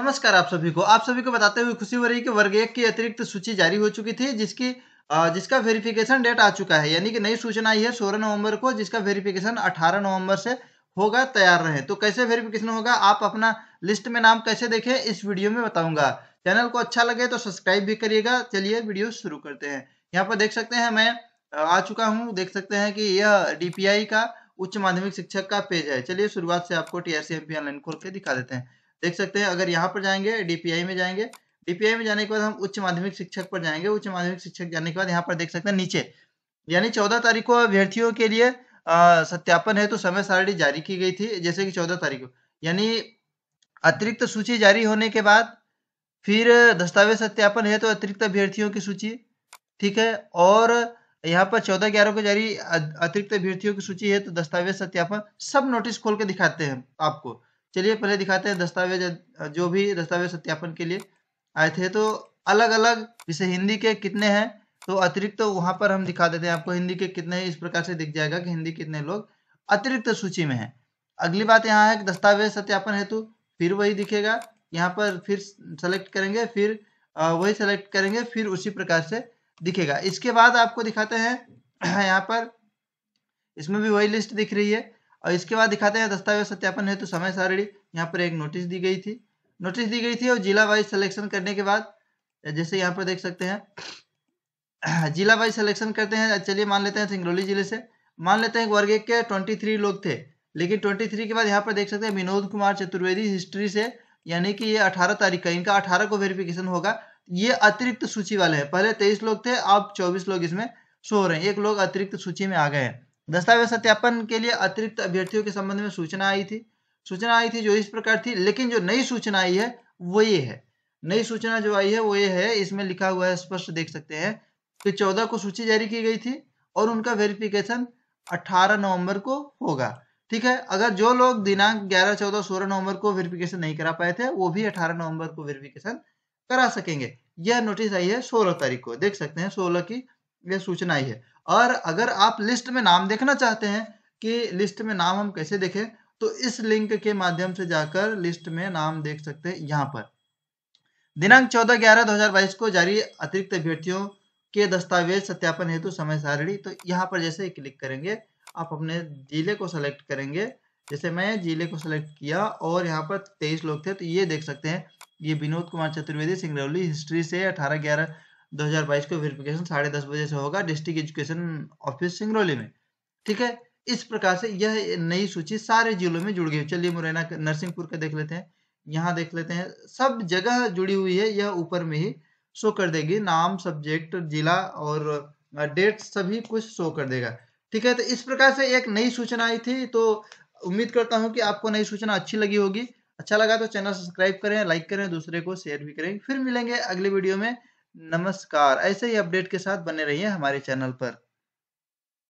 नमस्कार आप सभी को आप सभी को बताते हुए खुशी हो रही कि वर्ग एक की अतिरिक्त सूची जारी हो चुकी थी जिसकी जिसका वेरिफिकेशन डेट आ चुका है यानी कि नई सूचना आई है सोलह नवंबर को जिसका वेरिफिकेशन 18 नवंबर से होगा तैयार रहे तो कैसे वेरिफिकेशन होगा आप अपना लिस्ट में नाम कैसे देखें इस वीडियो में बताऊंगा चैनल को अच्छा लगे तो सब्सक्राइब भी करिएगा चलिए वीडियो शुरू करते हैं यहाँ पर देख सकते हैं मैं आ चुका हूँ देख सकते हैं कि यह डी का उच्च माध्यमिक शिक्षक का पेज है चलिए शुरुआत से आपको टीआरसी एमपी ऑनलाइन खोल के दिखा देते हैं देख सकते हैं अगर यहाँ पर जाएंगे डीपीआई में जाएंगे डीपीआई में जाने के बाद हम उच्च माध्यमिक शिक्षक पर जाएंगे उच्च माध्यमिक शिक्षक जाने के बाद यहाँ पर देख सकते हैं नीचे यानी चौदह तारीख को अभ्यर्थियों के लिए सत्यापन है तो समय सारणी जारी की गई थी जैसे कि चौदह तारीख को यानी अतिरिक्त सूची जारी होने के बाद फिर दस्तावेज सत्यापन है तो अतिरिक्त अभ्यर्थियों की सूची ठीक है और यहाँ पर चौदह ग्यारह को जारी अतिरिक्त अभ्यर्थियों की सूची है तो दस्तावेज सत्यापन सब नोटिस खोल के दिखाते हैं आपको चलिए पहले दिखाते हैं दस्तावेज जो भी दस्तावेज सत्यापन के लिए आए थे तो अलग अलग जैसे हिंदी के कितने हैं तो अतिरिक्त तो वहां पर हम दिखा देते हैं आपको हिंदी के कितने इस प्रकार से दिख जाएगा कि हिंदी कितने लोग अतिरिक्त सूची में है अगली बात यहाँ है दस्तावेज सत्यापन हेतु फिर वही दिखेगा यहाँ पर फिर सेलेक्ट करेंगे फिर वही सेलेक्ट करेंगे फिर उसी प्रकार से दिखेगा इसके बाद आपको दिखाते हैं यहाँ पर इसमें भी वही लिस्ट दिख रही है और इसके बाद दिखाते हैं दस्तावेज सत्यापन हेतु समय सारणी यहाँ पर एक नोटिस दी गई थी नोटिस दी गई थी और जिला वाइज सिलेक्शन करने के बाद जैसे यहाँ पर देख सकते हैं जिला वाइज सिलेक्शन करते हैं चलिए मान लेते हैं सिंगरौली जिले से मान लेते हैं वर्ग एक के ट्वेंटी थ्री लोग थे लेकिन ट्वेंटी थ्री के बाद यहाँ पर देख सकते हैं विनोद कुमार चतुर्वेदी हिस्ट्री से यानी कि ये अठारह तारीख का इनका अठारह को वेरिफिकेशन होगा ये अतिरिक्त सूची वाले हैं पहले तेईस लोग थे अब चौबीस लोग इसमें सो रहे हैं एक लोग अतिरिक्त सूची में आ गए हैं दस्तावेज सत्यापन के लिए अतिरिक्त अभ्यर्थियों के संबंध में सूचना आई थी सूचना आई थी जो इस प्रकार थी लेकिन जो नई सूचना आई है वो ये है नई सूचना जो आई है वो ये है इसमें लिखा हुआ है स्पष्ट देख सकते हैं कि चौदह को सूची जारी की गई थी और उनका वेरिफिकेशन अठारह नवम्बर को होगा ठीक है अगर जो लोग दिनांक ग्यारह चौदह सोलह नवंबर को वेरिफिकेशन नहीं करा पाए थे वो भी अठारह नवंबर को वेरिफिकेशन करा सकेंगे यह नोटिस आई है सोलह तारीख को देख सकते हैं सोलह की यह सूचना आई है और अगर आप लिस्ट में नाम देखना चाहते हैं कि लिस्ट में नाम हम कैसे देखें तो इस लिंक के माध्यम से जाकर लिस्ट में नाम देख सकते हैं यहाँ पर दिनांक चौदह ग्यारह 2022 को जारी अतिरिक्त अभ्यर्थियों के दस्तावेज सत्यापन हेतु समय सारणी तो यहाँ पर जैसे क्लिक करेंगे आप अपने जिले को सेलेक्ट करेंगे जैसे मैं जिले को सेलेक्ट किया और यहाँ पर तेईस लोग थे तो ये देख सकते हैं ये विनोद कुमार चतुर्वेदी सिंगरौली हिस्ट्री से अठारह ग्यारह 2022 को वेरिफिकेशन साढ़े दस बजे से होगा डिस्ट्रिक्ट एजुकेशन ऑफिस सिंगरौली में ठीक है इस प्रकार से यह नई सूची सारे जिलों में जुड़ गई चलिए मुरैना नरसिंहपुर का देख लेते हैं यहाँ देख लेते हैं सब जगह जुड़ी हुई है यह ऊपर में ही शो कर देगी नाम सब्जेक्ट जिला और डेट सभी कुछ शो कर देगा ठीक है तो इस प्रकार से एक नई सूचना आई थी तो उम्मीद करता हूँ कि आपको नई सूचना अच्छी लगी होगी अच्छा लगा तो चैनल सब्सक्राइब करें लाइक करें दूसरे को शेयर भी करें फिर मिलेंगे अगले वीडियो में नमस्कार ऐसे ही अपडेट के साथ बने रहिए हमारे चैनल पर